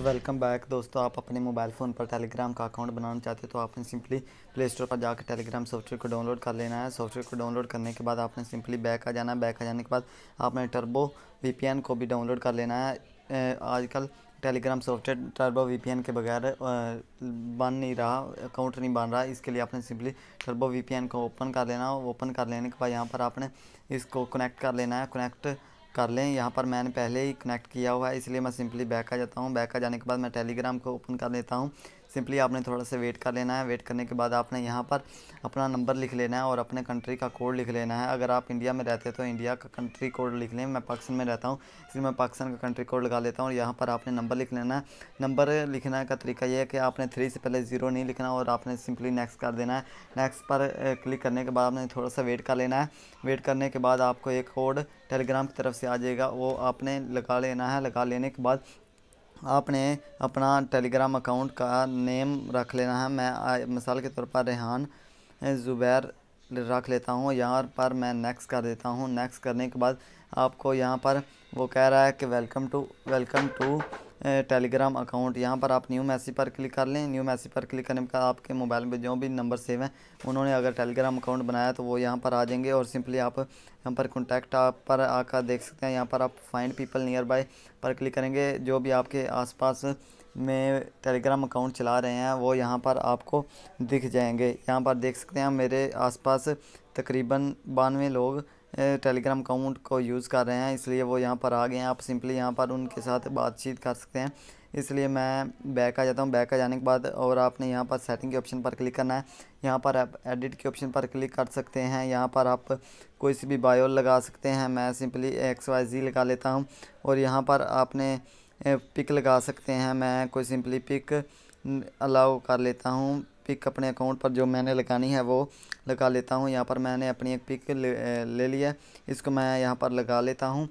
तो welcome back दोस्तों आप अपने मोबाइल फ़ोन पर टेलीग्राम का अकाउंट बनाना चाहते हैं तो आपने सिंपली प्ले स्टोर पर जाकर टेलीग्राम सॉफ्टवेयर को डाउनलोड कर लेना है सॉफ्टवेयर को डाउनलोड करने के बाद आपने सिंपली बैक आ जाना है बैक आ जाने के बाद आपने टर्बो वी को भी डाउनलोड कर लेना है आजकल टेलीग्राम सॉफ्टवेयर टर्बो वी के बगैर बन नहीं रहा अकाउंट नहीं बन रहा इसके लिए आपने सिंपली टर्बो वी को ओपन कर लेना ओपन कर लेने के बाद यहाँ पर आपने इसको कनेक्ट कर लेना है कनेक्ट कर लें यहाँ पर मैंने पहले ही कनेक्ट किया हुआ है इसलिए मैं सिंपली बैक आ जाता हूँ बैक आ जाने के बाद मैं टेलीग्राम को ओपन कर लेता हूँ सिंपली आपने थोड़ा सा वेट कर लेना है वेट करने के बाद आपने यहाँ पर अपना नंबर लिख लेना है और अपने कंट्री का कोड लिख लेना है अगर आप इंडिया में रहते हैं तो इंडिया का कंट्री कोड लिख लें मैं पाकिस्तान में रहता हूँ इसलिए मैं पाकिस्तान का कंट्री कोड लगा लेता हूँ यहाँ पर आपने नंबर लिख लेना है नंबर लिखने का तरीका यह है कि आपने थ्री से पहले ज़ीरो नहीं लिखना और आपने सिंपली नेक्स्ट कर देना है नेक्स्ट पर क्लिक करने के बाद आपने थोड़ा सा वेट कर लेना है वेट करने के बाद आपको एक कोड टेलीग्राम की तरफ से आ जाएगा वो आपने लगा लेना है लगा लेने के बाद आपने अपना टेलीग्राम अकाउंट का नेम रख लेना है मैं मिसाल के तौर पर रेहान ज़ुबैर रख लेता हूँ यहाँ पर मैं नेक्स्ट कर देता हूँ नेक्स्ट करने के बाद आपको यहाँ पर वो कह रहा है कि welcome to welcome to Telegram account यहाँ पर आप न्यू मैसेज पर क्लिक कर लें न्यू मैसेज पर क्लिक करने का आपके मोबाइल में जो भी नंबर सेव हैं उन्होंने अगर टेलीग्राम अकाउंट बनाया तो वो यहाँ पर आ जाएंगे और सिंपली आप यहाँ पर कॉन्टैक्ट आप पर आकर देख सकते हैं यहाँ पर आप फाइंड पीपल नियर बाय पर क्लिक करेंगे जो भी आपके आस में टेलीग्राम अकाउंट चला रहे हैं वो यहाँ पर आपको दिख जाएंगे यहाँ पर देख सकते हैं मेरे आस तकरीबन बानवे लोग टेलीग्राम अकाउंट को यूज़ कर रहे हैं इसलिए वो यहाँ पर आ गए हैं आप सिंपली यहाँ पर उनके साथ बातचीत कर सकते हैं इसलिए मैं बैक आ जाता हूँ बैक आ जाने के बाद और आपने यहाँ पर सेटिंग के ऑप्शन पर क्लिक करना है यहाँ पर आप एडिट के ऑप्शन पर क्लिक कर सकते हैं यहाँ पर आप कोई सी भी बायो लगा सकते हैं मैं सिंपली एक्स वाई जी लगा लेता हूँ और यहाँ पर आपने पिक लगा सकते हैं मैं कोई सिंपली पिक अलाउ कर लेता हूँ पिक अपने अकाउंट पर जो मैंने लगानी है वो लगा लेता हूँ यहाँ पर मैंने अपनी एक पिक ले, ले ली है इसको मैं यहाँ पर लगा लेता हूँ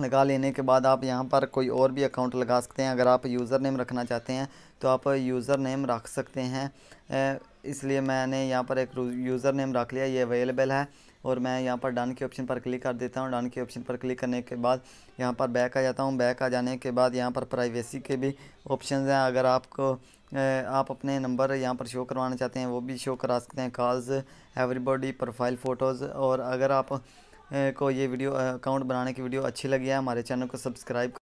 लगा लेने के बाद आप यहाँ पर कोई और भी अकाउंट लगा सकते हैं अगर आप यूज़र नेम रखना चाहते हैं तो आप यूज़र नेम रख सकते हैं इसलिए मैंने यहाँ पर एक यूज़र नेम रख लिया ये अवेलेबल है और मैं यहाँ पर डन के ऑप्शन पर क्लिक कर देता हूँ डन के ऑप्शन पर क्लिक करने के बाद यहाँ पर बैक आ जाता हूँ बैक आ जाने के बाद यहाँ पर प्राइवेसी के भी ऑप्शन हैं अगर आपको आप अपने नंबर यहाँ पर शो करवाना चाहते हैं वो भी शो करा सकते हैं कॉल्स एवरीबॉडी प्रोफाइल फ़ोटोज़ और अगर आप को ये वीडियो अकाउंट बनाने की वीडियो अच्छी लगी है हमारे चैनल को सब्सक्राइब